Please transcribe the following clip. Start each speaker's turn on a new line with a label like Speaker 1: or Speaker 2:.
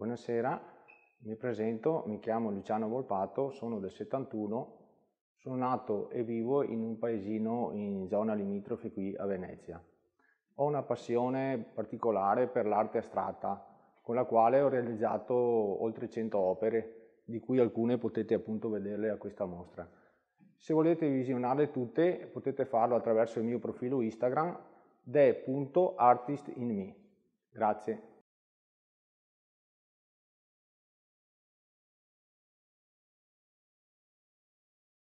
Speaker 1: Buonasera, mi presento, mi chiamo Luciano Volpato, sono del 71, sono nato e vivo in un paesino in zona limitrofe qui a Venezia. Ho una passione particolare per l'arte astratta, con la quale ho realizzato oltre 100 opere, di cui alcune potete appunto vederle a questa mostra. Se volete visionarle tutte potete farlo attraverso il mio profilo Instagram the.artistinme. Grazie.